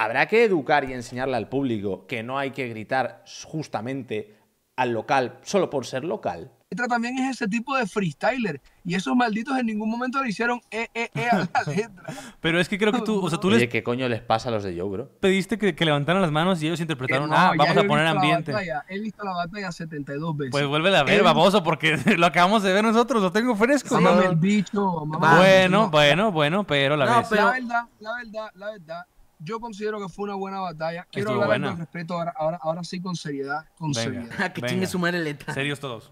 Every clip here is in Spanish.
Habrá que educar y enseñarle al público que no hay que gritar justamente al local solo por ser local. También es ese tipo de freestyler y esos malditos en ningún momento le hicieron e, e, e a la letra. Pero es que creo que tú, o sea, tú les... ¿qué coño les pasa a los de Yo, bro? Pediste que, levantaran las manos y ellos interpretaron, ah, vamos a poner ambiente. he visto la batalla 72 veces. Pues vuelve a ver, baboso, porque lo acabamos de ver nosotros, lo tengo fresco. el bicho, mamá. Bueno, bueno, bueno, pero la, no, pero... la verdad, la verdad, la verdad yo considero que fue una buena batalla. Quiero hablar con respeto ahora, ahora, sí con seriedad. Con seriedad. Ah, que chingue su madre letra. Serios todos.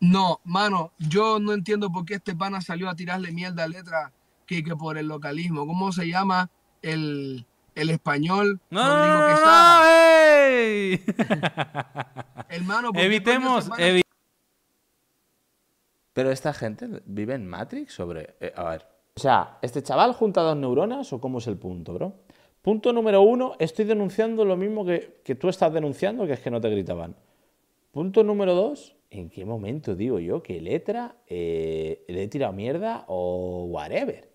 No, mano, yo no entiendo por qué este pana salió a tirarle mierda a letra que, que por el localismo. ¿Cómo se llama el, español? No, no, no, No, Hermano, evitemos, este Pero esta gente vive en Matrix sobre. Eh, a ver. O sea, ¿este chaval junta dos neuronas o cómo es el punto, bro? Punto número uno, estoy denunciando lo mismo que, tú estás denunciando, que es que no te gritaban. Punto número dos, ¿en qué momento digo yo que letra eh, le he tirado mierda o whatever?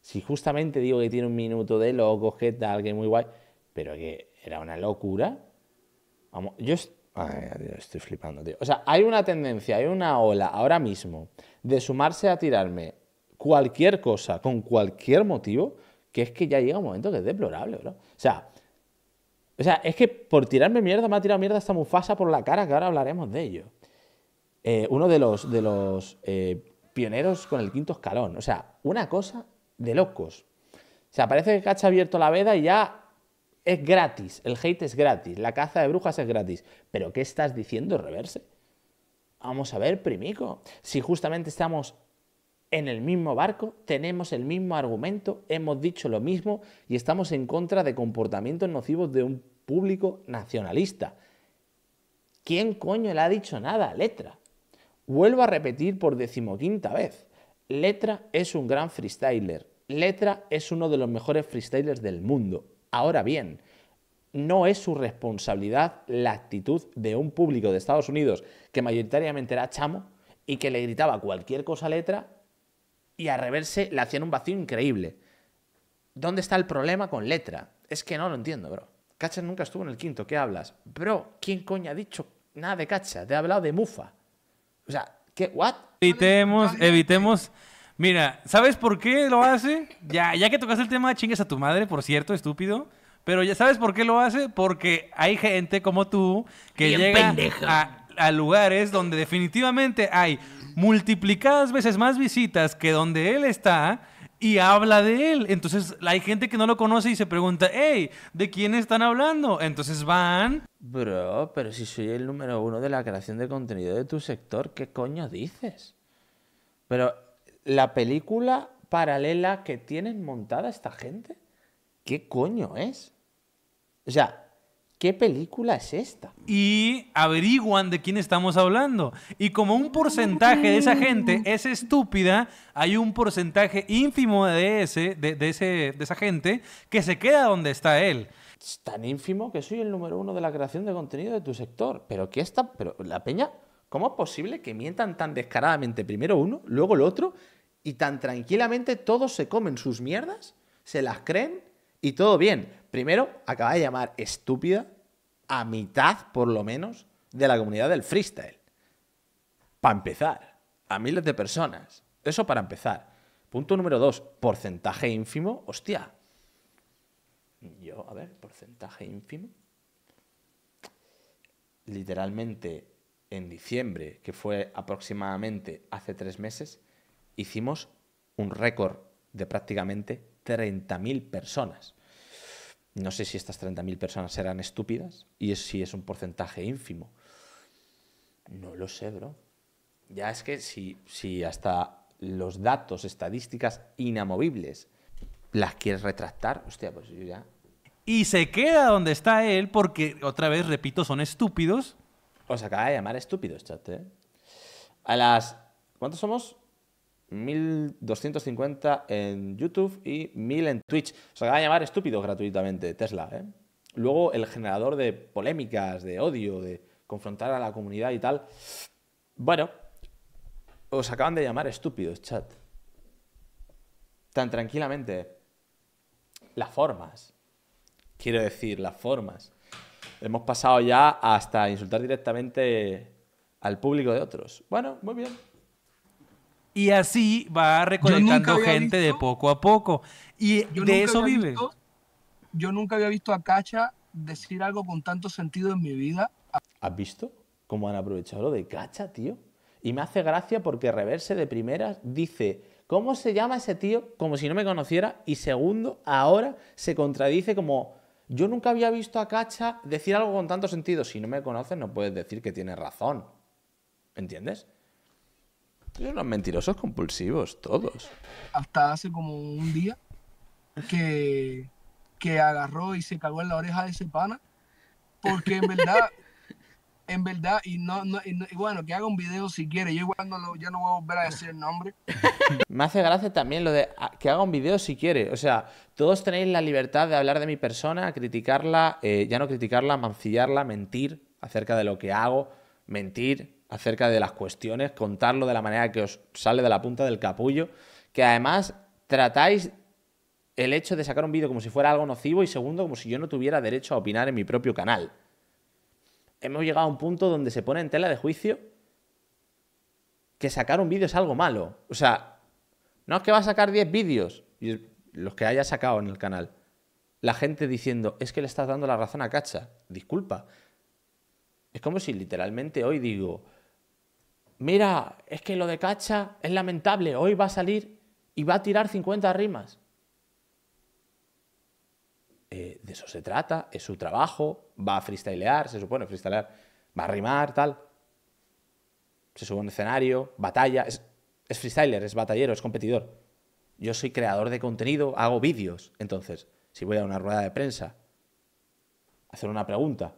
Si justamente digo que tiene un minuto de loco, que tal, que muy guay, pero que era una locura. Vamos, yo estoy flipando, tío. O sea, hay una tendencia, hay una ola ahora mismo de sumarse a tirarme cualquier cosa, con cualquier motivo, que es que ya llega un momento que es deplorable, bro. O sea, o sea, es que por tirarme mierda me ha tirado mierda esta Mufasa por la cara, que ahora hablaremos de ello. Eh, uno de los, de los eh, pioneros con el quinto escalón. O sea, una cosa de locos. O sea, parece que Cacha ha abierto la veda y ya es gratis, el hate es gratis, la caza de brujas es gratis. ¿Pero qué estás diciendo, reverse? Vamos a ver, primico, si justamente estamos en el mismo barco, tenemos el mismo argumento, hemos dicho lo mismo y estamos en contra de comportamientos nocivos de un público nacionalista. ¿Quién coño le ha dicho nada a Letra? Vuelvo a repetir por decimoquinta vez. Letra es un gran freestyler. Letra es uno de los mejores freestylers del mundo. Ahora bien, no es su responsabilidad la actitud de un público de Estados Unidos que mayoritariamente era chamo y que le gritaba cualquier cosa a letra y a Reverse le hacían un vacío increíble. ¿Dónde está el problema con letra? Es que no lo entiendo, bro. Cacha nunca estuvo en el quinto, ¿qué hablas? Bro, ¿quién coño ha dicho nada de Cacha? Te ha hablado de Mufa. O sea, ¿qué? ¿What? Evitemos, evitemos. Mira, ¿sabes por qué lo hace? Ya, ya que tocaste el tema, chingues a tu madre, por cierto, estúpido. Pero ya sabes por qué lo hace, porque hay gente como tú que llega a a lugares donde definitivamente hay multiplicadas veces más visitas que donde él está y habla de él. Entonces hay gente que no lo conoce y se pregunta, hey, ¿de quién están hablando? Entonces van... Bro, pero si soy el número uno de la creación de contenido de tu sector, ¿qué coño dices? Pero la película paralela que tienen montada esta gente, ¿qué coño es? O sea, ¿qué película es esta? Y averiguan de quién estamos hablando. Y como un porcentaje de esa gente es estúpida, hay un porcentaje ínfimo de, ese, de, esa gente que se queda donde está él. Es tan ínfimo que soy el número uno de la creación de contenido de tu sector. Pero ¿qué está? Pero la peña, ¿cómo es posible que mientan tan descaradamente primero uno, luego el otro, y tan tranquilamente todos se comen sus mierdas, se las creen y todo bien? Primero, acaba de llamar estúpida a mitad, por lo menos, de la comunidad del freestyle. Para empezar, a miles de personas. Eso para empezar. Punto número dos, porcentaje ínfimo, hostia. Yo, a ver, porcentaje ínfimo. Literalmente en diciembre, que fue aproximadamente hace tres meses, hicimos un récord de prácticamente 30.000 personas. No sé si estas 30.000 personas serán estúpidas y si es un porcentaje ínfimo. No lo sé, bro. Ya es que si, si hasta los datos, estadísticas inamovibles, las quieres retractar, hostia, pues yo ya. Y se queda donde está él porque, otra vez, repito, son estúpidos. Os acaba de llamar estúpidos, chat. Eh. A las. ¿Cuántos somos? 1250 en YouTube y 1000 en Twitch. os acaban de llamar estúpidos gratuitamente Tesla. ¿eh? Luego el generador de polémicas, de odio, de confrontar a la comunidad y tal. Bueno, os acaban de llamar estúpidos, chat. Tan tranquilamente. Las formas. Quiero decir, las formas. Hemos pasado ya hasta insultar directamente al público de otros. Bueno, muy bien. Y así va recolectando gente de poco a poco. Y de eso vive. yo nunca había visto a Cacha decir algo con tanto sentido en mi vida. ¿Has visto cómo han aprovechado lo de Cacha, tío? Y me hace gracia porque Reverse de primeras dice, ¿cómo se llama ese tío? Como si no me conociera. Y segundo, ahora se contradice como, yo nunca había visto a Cacha decir algo con tanto sentido. Si no me conoces, no puedes decir que tiene razón. ¿Entiendes? Son los mentirosos compulsivos, todos. Hasta hace como un día que, que agarró y se cagó en la oreja de ese pana. Porque en verdad, en verdad, y no, bueno, que haga un video si quiere. Yo igual no ya no voy a volver a decir el nombre. Me hace gracia también lo de ah, que haga un video si quiere. O sea, todos tenéis la libertad de hablar de mi persona, criticarla, eh, ya no criticarla, mancillarla, mentir acerca de lo que hago, mentir, acerca de las cuestiones, contarlo de la manera que os sale de la punta del capullo, que además tratáis el hecho de sacar un vídeo como si fuera algo nocivo y segundo, como si yo no tuviera derecho a opinar en mi propio canal. Hemos llegado a un punto donde se pone en tela de juicio que sacar un vídeo es algo malo. O sea, no es que va a sacar 10 vídeos, los que haya sacado en el canal. La gente diciendo, es que le estás dando la razón a Cacha. Disculpa. Es como si literalmente hoy digo, mira, es que lo de Cacha es lamentable, hoy va a salir y va a tirar 50 rimas. Eh, de eso se trata, es su trabajo, va a freestylear, se supone, freestylear, va a rimar, tal. Se sube a un escenario, batalla, es, es freestyler, es batallero, es competidor. Yo soy creador de contenido, hago vídeos, entonces, si voy a una rueda de prensa, hacer una pregunta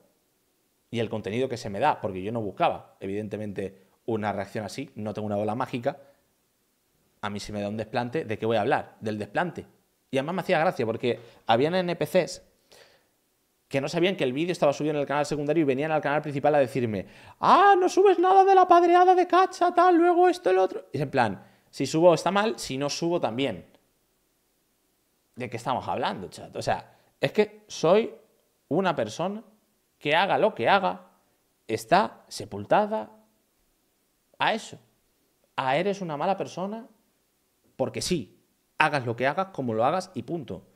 y el contenido que se me da, porque yo no buscaba, evidentemente, una reacción así, no tengo una bola mágica, a mí si me da un desplante, ¿de qué voy a hablar? Del desplante. Y además me hacía gracia porque habían NPCs que no sabían que el vídeo estaba subido en el canal secundario y venían al canal principal a decirme, ah, no subes nada de la padreada de cacha, tal, luego esto, el otro. Y es en plan, si subo está mal, si no subo también. ¿De qué estamos hablando, chat? O sea, es que soy una persona que haga lo que haga, está sepultada a eso. A eres una mala persona porque sí. Hagas lo que hagas, como lo hagas y punto.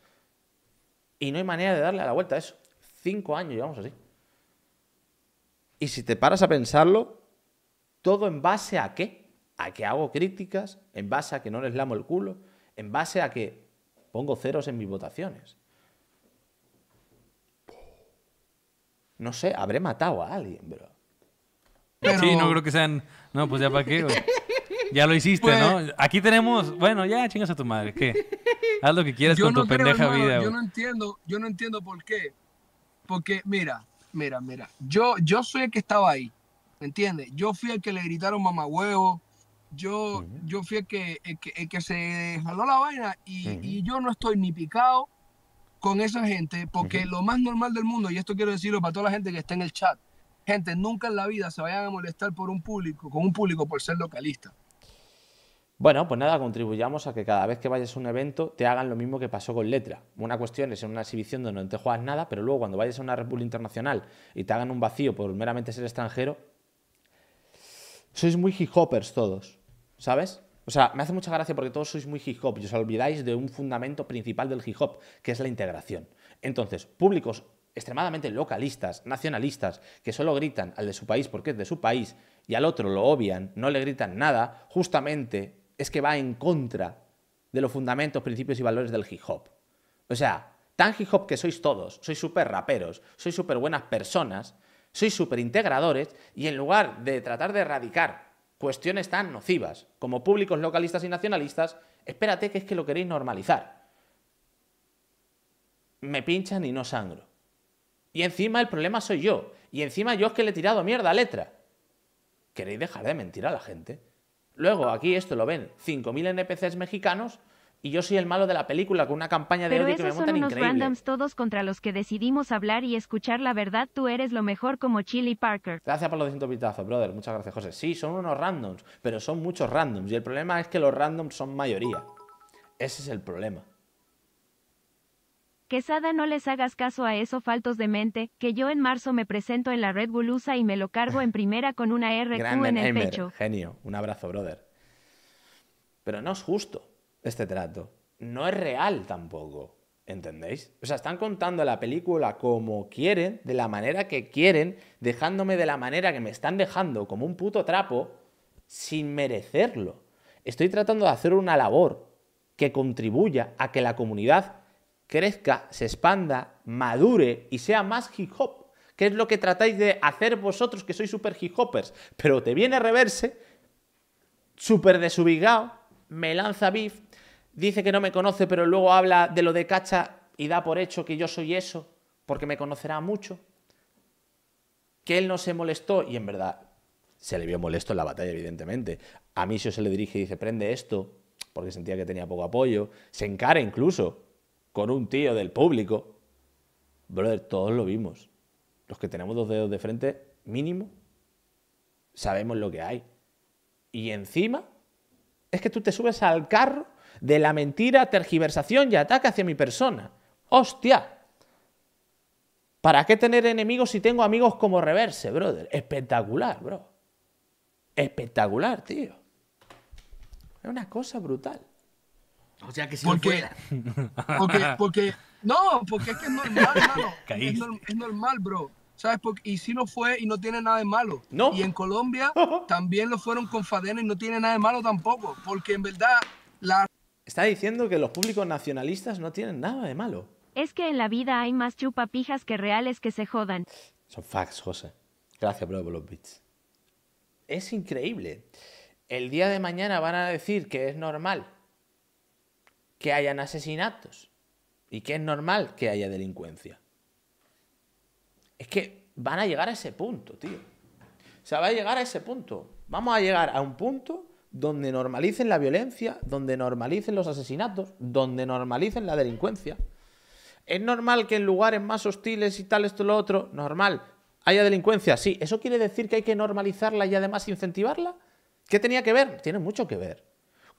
Y no hay manera de darle a la vuelta a eso. Cinco años llevamos así. Y si te paras a pensarlo, todo en base a qué? A que hago críticas, en base a que no les lamo el culo, en base a que pongo ceros en mis votaciones. No sé, habré matado a alguien, bro. Sí, no creo que sean. No, pues ya para qué, Ya lo hiciste, ¿no? Pues, Aquí tenemos. Bueno, ya chingas a tu madre, ¿qué? Haz lo que quieras con tu pendeja vida, Yo no entiendo, yo no entiendo por qué. Porque, mira, mira, mira. Yo, yo soy el que estaba ahí. ¿Me entiendes? Yo fui el que le gritaron huevo. Yo, yo fui el que, el que, se jaló la vaina y, yo no estoy ni picado con esa gente porque lo más normal del mundo, y esto quiero decirlo para toda la gente que está en el chat, Gente, nunca en la vida se vayan a molestar por un público, con un público por ser localista. Bueno, pues nada, contribuyamos a que cada vez que vayas a un evento te hagan lo mismo que pasó con Letra. Una cuestión es en una exhibición donde no te juegas nada, pero luego cuando vayas a una República Internacional y te hagan un vacío por meramente ser extranjero, sois muy hip hoppers todos, ¿sabes? O sea, me hace mucha gracia porque todos sois muy hip hop y os olvidáis de un fundamento principal del hip hop, que es la integración. Entonces, públicos extremadamente localistas, nacionalistas, que solo gritan al de su país porque es de su país y al otro lo obvian, no le gritan nada, justamente es que va en contra de los fundamentos, principios y valores del hip hop. O sea, tan hip hop que sois todos, sois súper raperos, sois súper buenas personas, sois súper integradores y en lugar de tratar de erradicar cuestiones tan nocivas como públicos localistas y nacionalistas, espérate que es que lo queréis normalizar. Me pinchan y no sangro. Y encima el problema soy yo. Y encima yo es que le he tirado mierda a letra. ¿Queréis dejar de mentir a la gente? Luego aquí esto lo ven 5.000 NPCs mexicanos y yo soy el malo de la película con una campaña de Pero odio que me montan increíble. Pero esos son unos randoms todos contra los que decidimos hablar y escuchar la verdad. Tú eres lo mejor como Chili Parker. Gracias por los 200 pitazos, brother. Muchas gracias, José. Sí, son unos randoms, pero son muchos randoms. Y el problema es que los randoms son mayoría. Ese es el problema. Quesada no les hagas caso a eso faltos de mente, que yo en marzo me presento en la Red Bulusa y me lo cargo en primera con una RQ en el pecho. Genio, un abrazo, brother. Pero no es justo este trato. No es real tampoco. ¿Entendéis? O sea, están contando la película como quieren, de la manera que quieren, dejándome de la manera que me están dejando, como un puto trapo, sin merecerlo. Estoy tratando de hacer una labor que contribuya a que la comunidad crezca, se expanda, madure y sea más hip hop, que es lo que tratáis de hacer vosotros que sois super hip hoppers, pero te viene a reverse, super desubicado, me lanza beef, dice que no me conoce, pero luego habla de lo de cacha y da por hecho que yo soy eso, porque me conocerá mucho, que él no se molestó y en verdad se le vio molesto en la batalla, evidentemente. A Misio se le dirige y dice, prende esto, porque sentía que tenía poco apoyo, se encara incluso con un tío del público. Brother, todos lo vimos. Los que tenemos dos dedos de frente, mínimo, sabemos lo que hay. Y encima, es que tú te subes al carro de la mentira, tergiversación y ataque hacia mi persona. ¡Hostia! ¿Para qué tener enemigos si tengo amigos como reverse, brother? Espectacular, bro. Espectacular, tío. Es una cosa brutal. O sea que si porque, no fuera. Porque, porque, no, porque es que es normal, hermano. Es, normal, bro. ¿Sabes? y si no fue y no tiene nada de malo. No. Y en Colombia también lo fueron con Fadena y no tiene nada de malo tampoco. Porque en verdad la... Está diciendo que los públicos nacionalistas no tienen nada de malo. Es que en la vida hay más chupapijas que reales que se jodan. Son facts, José. Gracias, bro, por los bits. Es increíble. El día de mañana van a decir que es normal que hayan asesinatos y que es normal que haya delincuencia. Es que van a llegar a ese punto, tío. O sea, va a llegar a ese punto. Vamos a llegar a un punto donde normalicen la violencia, donde normalicen los asesinatos, donde normalicen la delincuencia. Es normal que en lugares más hostiles y tal, esto, lo otro, normal, haya delincuencia. Sí, ¿eso quiere decir que hay que normalizarla y además incentivarla? ¿Qué tenía que ver? Tiene mucho que ver.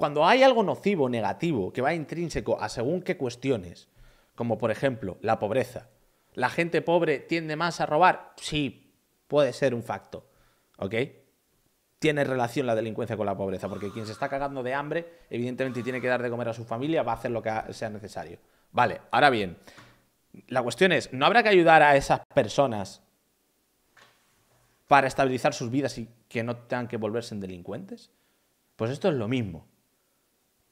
Cuando hay algo nocivo, negativo, que va intrínseco a según qué cuestiones, como por ejemplo la pobreza, ¿la gente pobre tiende más a robar? Sí, puede ser un facto, ¿ok? Tiene relación la delincuencia con la pobreza, porque quien se está cagando de hambre, evidentemente tiene que dar de comer a su familia, va a hacer lo que sea necesario. Vale, ahora bien, la cuestión es, ¿no habrá que ayudar a esas personas para estabilizar sus vidas y que no tengan que volverse en delincuentes? Pues esto es lo mismo.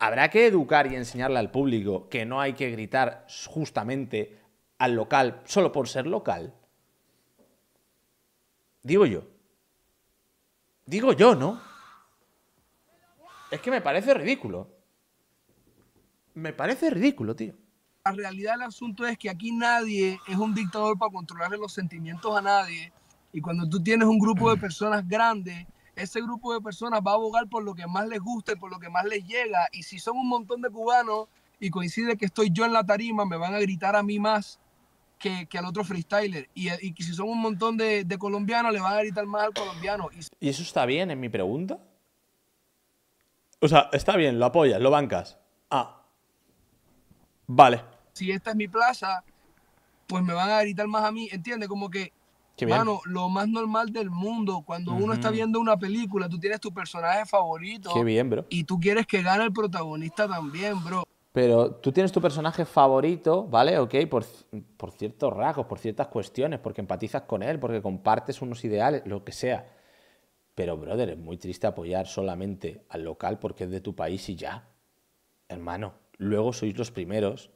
Habrá que educar y enseñarle al público que no hay que gritar justamente al local solo por ser local. Digo yo. Digo yo, ¿no? Es que me parece ridículo. Me parece ridículo, tío. La realidad del asunto es que aquí nadie es un dictador para controlarle los sentimientos a nadie. Y cuando tú tienes un grupo de personas grandes ese grupo de personas va a abogar por lo que más les guste, por lo que más les llega. Y si son un montón de cubanos y coincide que estoy yo en la tarima, me van a gritar a mí más que, al otro freestyler. Y, y, si son un montón de, colombianos, le van a gritar más al colombiano. Y... ¿Y eso está bien en mi pregunta? O sea, está bien, lo apoyas, lo bancas. Ah. Vale. Si esta es mi plaza, pues me van a gritar más a mí. ¿Entiendes? Como que Mano, lo más normal del mundo, cuando uno está viendo una película, tú tienes tu personaje favorito. Qué bien, bro. Y tú quieres que gane el protagonista también, bro. Pero tú tienes tu personaje favorito, ¿vale? Ok, por, por ciertos rasgos, por ciertas cuestiones, porque empatizas con él, porque compartes unos ideales, lo que sea. Pero, brother, es muy triste apoyar solamente al local porque es de tu país y ya. Hermano, luego sois los primeros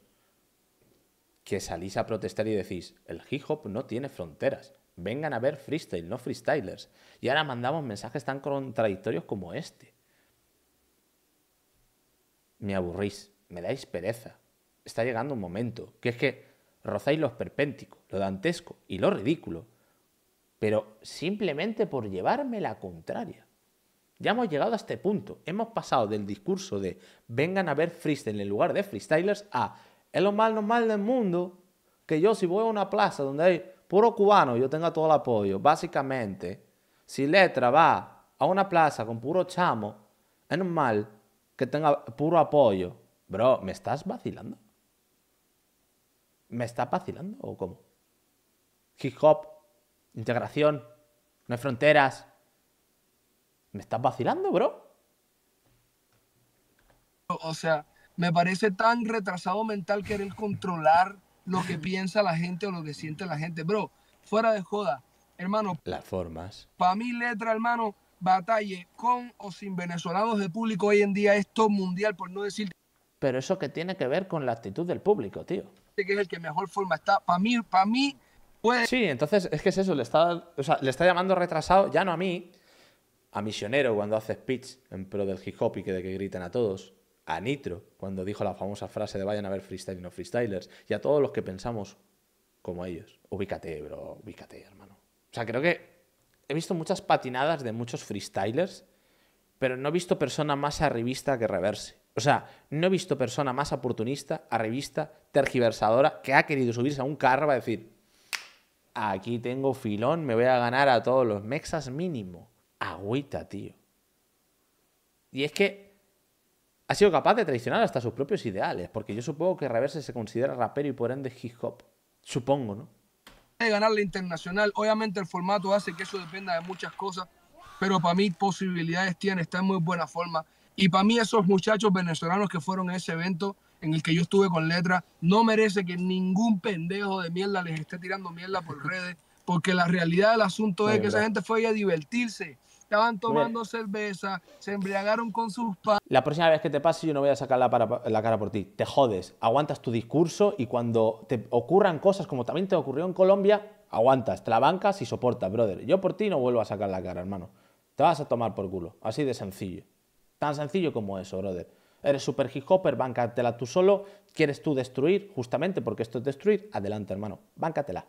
que salís a protestar y decís, el hip hop no tiene fronteras vengan a ver freestyle, no freestylers. Y ahora mandamos mensajes tan contradictorios como este. Me aburrís, me dais pereza. Está llegando un momento, que es que rozáis lo esperpéntico, lo dantesco y lo ridículo, pero simplemente por llevarme la contraria. Ya hemos llegado a este punto. Hemos pasado del discurso de vengan a ver freestyle en lugar de freestylers a es lo más normal del mundo que yo si voy a una plaza donde hay puro cubano, yo tenga todo el apoyo. Básicamente, si Letra va a una plaza con puro chamo, es normal que tenga puro apoyo. Bro, ¿me estás vacilando? ¿Me estás vacilando o cómo? Hip hop, integración, no hay fronteras. ¿Me estás vacilando, bro? O sea, me parece tan retrasado mental querer controlar lo que piensa la gente o lo que siente la gente. Bro, fuera de joda, hermano. Las formas. Para mí, letra, hermano, batalle con o sin venezolanos de público hoy en día es top mundial, por no decir. Pero eso que tiene que ver con la actitud del público, tío. Que es el que mejor forma está. Para mí, para mí, puede. Sí, entonces es que es eso, le está, o sea, le está llamando retrasado, ya no a mí, a Misionero cuando hace speech en pro del hip hop y que de que gritan a todos a Nitro, cuando dijo la famosa frase de vayan a ver freestyle y no freestylers, y a todos los que pensamos como ellos. Ubícate, bro, ubícate, hermano. O sea, creo que he visto muchas patinadas de muchos freestylers, pero no he visto persona más arribista que reverse. O sea, no he visto persona más oportunista, arribista, tergiversadora, que ha querido subirse a un carro a decir, aquí tengo filón, me voy a ganar a todos los mexas mínimo. Agüita, tío. Y es que ha sido capaz de traicionar hasta sus propios ideales, porque yo supongo que Reverse se considera rapero y por ende hip hop. Supongo, ¿no? De ganar la internacional, obviamente el formato hace que eso dependa de muchas cosas, pero para mí posibilidades tiene, está en muy buena forma. Y para mí esos muchachos venezolanos que fueron a ese evento en el que yo estuve con letra, no merece que ningún pendejo de mierda les esté tirando mierda por redes, porque la realidad del asunto es que esa gente fue a divertirse estaban tomando cerveza, se embriagaron con sus La próxima vez que te pase, yo no voy a sacar la, para, la, cara por ti. Te jodes, aguantas tu discurso y cuando te ocurran cosas como también te ocurrió en Colombia, aguantas, te la bancas y soportas, brother. Yo por ti no vuelvo a sacar la cara, hermano. Te vas a tomar por culo, así de sencillo. Tan sencillo como eso, brother. Eres super hip hopper, tú solo. ¿Quieres tú destruir? Justamente porque esto es destruir. Adelante, hermano. Báncatela.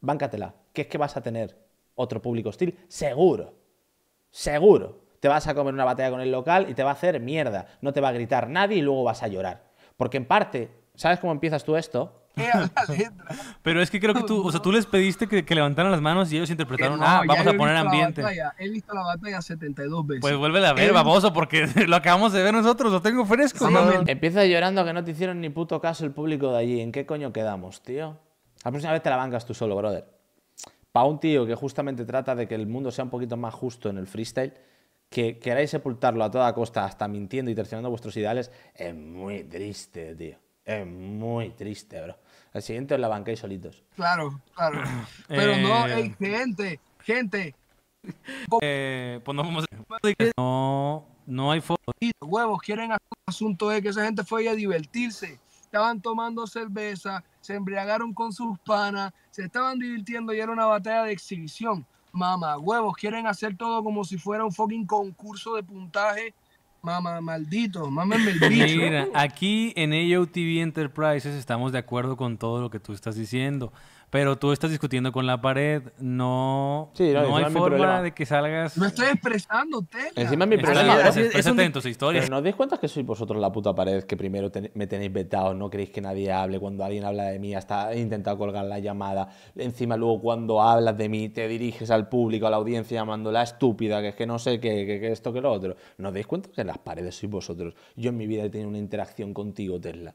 Báncatela. ¿Qué es que vas a tener otro público hostil, seguro. Seguro. Te vas a comer una batalla con el local y te va a hacer mierda. No te va a gritar nadie y luego vas a llorar. Porque en parte, ¿sabes cómo empiezas tú esto? Pero es que creo que tú, o sea, tú les pediste que, levantaran las manos y ellos interpretaron, ah, vamos a poner ambiente. he visto la batalla 72 veces. Pues vuelve a ver, baboso, porque lo acabamos de ver nosotros, lo tengo fresco. Empieza llorando que no te hicieron ni puto caso el público de allí. ¿En qué coño quedamos, tío? La próxima vez te la bancas tú solo, brother. Para un tío que justamente trata de que el mundo sea un poquito más justo en el freestyle, que queráis sepultarlo a toda costa hasta mintiendo y traicionando vuestros ideales, es muy triste, tío. Es muy triste, bro. El siguiente os la banquéis solitos. Claro, claro. Pero no, eh, gente, gente. Eh, pues no vamos a... No, no hay fotos, Huevos, quieren asunto de que esa gente fue a divertirse estaban tomando cerveza, se embriagaron con sus panas, se estaban divirtiendo y era una batalla de exhibición. Mamá, huevos, quieren hacer todo como si fuera un fucking concurso de puntaje. Mamá, maldito, mamá el Mira, aquí en AOTV Enterprises estamos de acuerdo con todo lo que tú estás diciendo pero tú estás discutiendo con la pared, no, no, hay forma de que salgas. No estoy expresando, tela. Encima es mi problema. Es, tus historias. no os dais cuenta que sois vosotros la puta pared que primero me tenéis vetado, no queréis que nadie hable. Cuando alguien habla de mí, hasta he intentado colgar la llamada. Encima, luego cuando hablas de mí, te diriges al público, a la audiencia, llamándola estúpida, que es que no sé qué, que, esto, que lo otro. No os dais cuenta que las paredes sois vosotros. Yo en mi vida he tenido una interacción contigo, Tesla.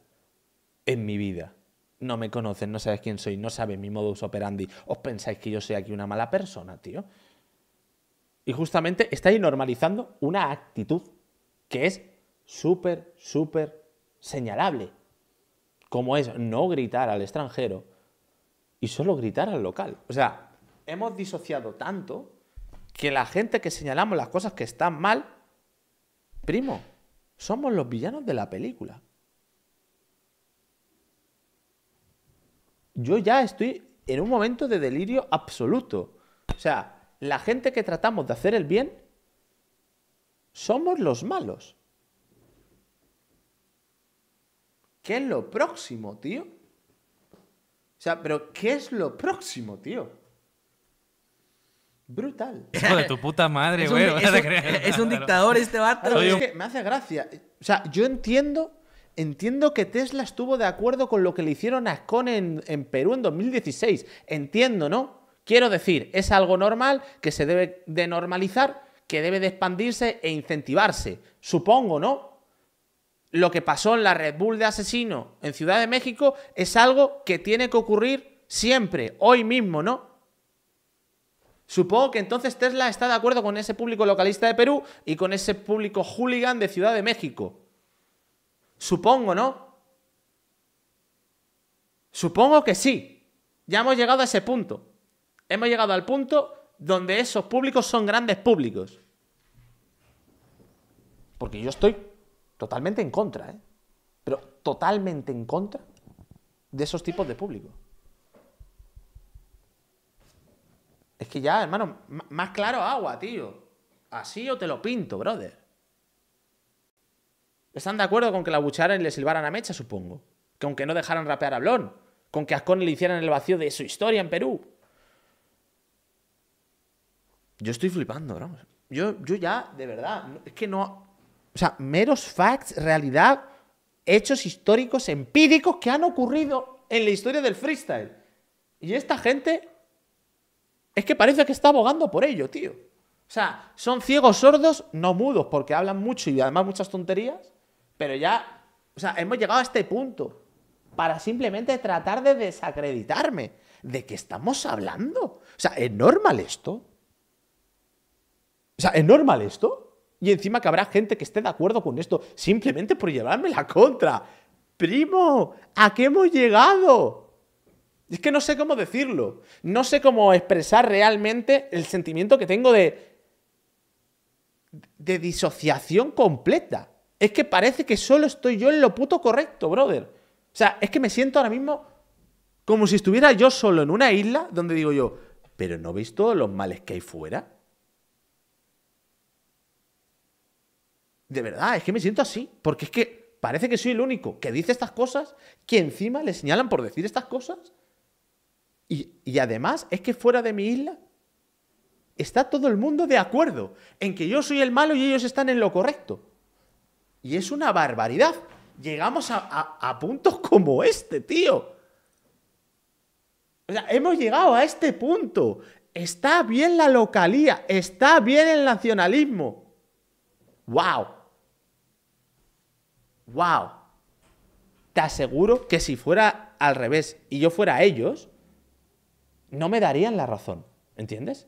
En mi vida no me conocen, no sabes quién soy, no sabes mi modus operandi, os pensáis que yo soy aquí una mala persona, tío. Y justamente estáis normalizando una actitud que es súper, súper señalable, como es no gritar al extranjero y solo gritar al local. O sea, hemos disociado tanto que la gente que señalamos las cosas que están mal, primo, somos los villanos de la película. yo ya estoy en un momento de delirio absoluto. O sea, la gente que tratamos de hacer el bien somos los malos. ¿Qué es lo próximo, tío? O sea, pero ¿qué es lo próximo, tío? Brutal. Hijo de tu puta madre, güey. Es, un dictador este vato. Es que me hace gracia. O sea, yo entiendo Entiendo que Tesla estuvo de acuerdo con lo que le hicieron a Ascon en, en Perú en 2016. Entiendo, ¿no? Quiero decir, es algo normal que se debe de normalizar, que debe de expandirse e incentivarse. Supongo, ¿no? Lo que pasó en la Red Bull de Asesino en Ciudad de México es algo que tiene que ocurrir siempre, hoy mismo, ¿no? Supongo que entonces Tesla está de acuerdo con ese público localista de Perú y con ese público hooligan de Ciudad de México. Supongo, ¿no? Supongo que sí. Ya hemos llegado a ese punto. Hemos llegado al punto donde esos públicos son grandes públicos. Porque yo estoy totalmente en contra, ¿eh? Pero totalmente en contra de esos tipos de públicos. Es que ya, hermano, más claro agua, tío. Así yo te lo pinto, brother. Están de acuerdo con que la bucharan y le silbaran a Mecha, supongo. Que aunque no dejaran rapear a Blon. Con que a Ascon le hicieran el vacío de su historia en Perú. Yo estoy flipando, vamos. Yo, yo ya, de verdad, es que no. O sea, meros facts, realidad, hechos históricos, empíricos que han ocurrido en la historia del freestyle. Y esta gente es que parece que está abogando por ello, tío. O sea, son ciegos sordos, no mudos, porque hablan mucho y además muchas tonterías. Pero ya, o sea, hemos llegado a este punto para simplemente tratar de desacreditarme. ¿De que estamos hablando? O sea, ¿es normal esto? O sea, ¿es normal esto? Y encima que habrá gente que esté de acuerdo con esto, simplemente por llevarme la contra. Primo, ¿a qué hemos llegado? Es que no sé cómo decirlo. No sé cómo expresar realmente el sentimiento que tengo de... de disociación completa es que parece que solo estoy yo en lo puto correcto, brother. O sea, es que me siento ahora mismo como si estuviera yo solo en una isla donde digo yo, pero ¿no veis todos los males que hay fuera? De verdad, es que me siento así, porque es que parece que soy el único que dice estas cosas, que encima le señalan por decir estas cosas. Y, y además es que fuera de mi isla está todo el mundo de acuerdo en que yo soy el malo y ellos están en lo correcto. Y es una barbaridad. Llegamos a, puntos como este, tío. O sea, hemos llegado a este punto. Está bien la localía, está bien el nacionalismo. ¡Wow! ¡Wow! Te aseguro que si fuera al revés y yo fuera ellos, no me darían la razón. ¿Entiendes?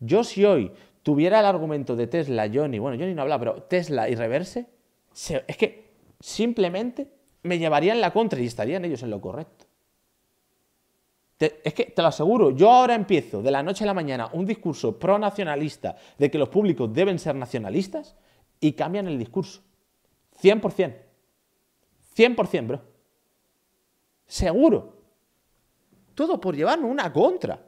Yo si hoy tuviera el argumento de Tesla, Johnny, bueno, Johnny no habla, pero Tesla y reverse, es que simplemente me llevarían la contra y estarían ellos en lo correcto. es que te lo aseguro, yo ahora empiezo de la noche a la mañana un discurso pronacionalista de que los públicos deben ser nacionalistas y cambian el discurso. 100%. 100%, bro. Seguro. Todo por llevarme una contra.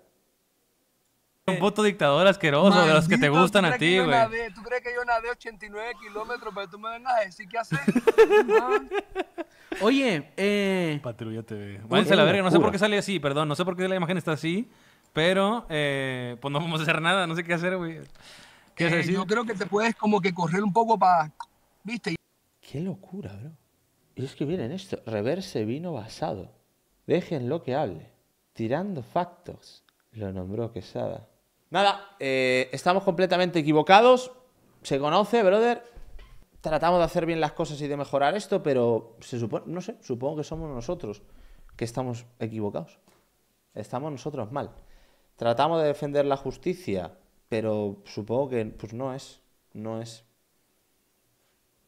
Un voto dictador asqueroso de los que te gustan a ti, güey. ¿Tú crees que yo nadé 89 kilómetros que tú me vengas a decir qué hacer? Oye, eh... Patrulla TV. Váyanse a la verga, no sé por qué sale así, perdón. No sé por qué la imagen está así, pero eh, pues no vamos a hacer nada, no sé qué hacer, güey. ¿Qué eh, Yo creo que te puedes como que correr un poco para... ¿Viste? Qué locura, bro. Y es que miren esto, reverse vino basado. Dejen lo que hable. Tirando factos, lo nombró Quesada. Nada, eh, estamos completamente equivocados. Se conoce, brother. Tratamos de hacer bien las cosas y de mejorar esto, pero se supone, no sé, supongo que somos nosotros que estamos equivocados. Estamos nosotros mal. Tratamos de defender la justicia, pero supongo que pues no es, no es.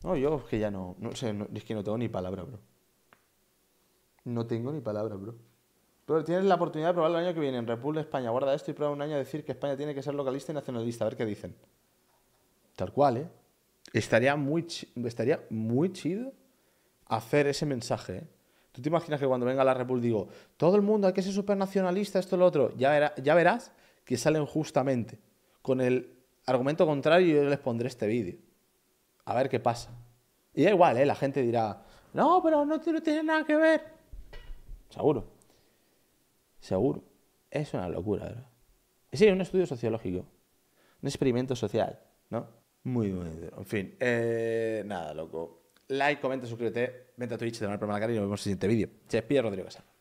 No, yo es que ya no, no sé, no, es que no tengo ni palabra, bro. No tengo ni palabra, bro tienes la oportunidad de probarlo el año que viene en República España. Guarda esto y prueba un año a decir que España tiene que ser localista y nacionalista. A ver qué dicen. Tal cual, ¿eh? Estaría muy, estaría muy chido hacer ese mensaje, ¿eh? ¿Tú te imaginas que cuando venga la República digo, todo el mundo hay que ser supernacionalista, esto, lo otro? Ya, ya verás que salen justamente con el argumento contrario y yo les pondré este vídeo. A ver qué pasa. Y igual, ¿eh? la gente dirá, no, pero no tiene nada que ver. Seguro. Seguro. Es una locura, ¿verdad? Sí, un estudio sociológico. Un experimento social, ¿no? Muy, muy En fin, eh, nada, loco. Like, comenta, suscríbete, vente a Twitch, te van a la cara y nos vemos en el siguiente vídeo. Se despide Rodrigo Casano.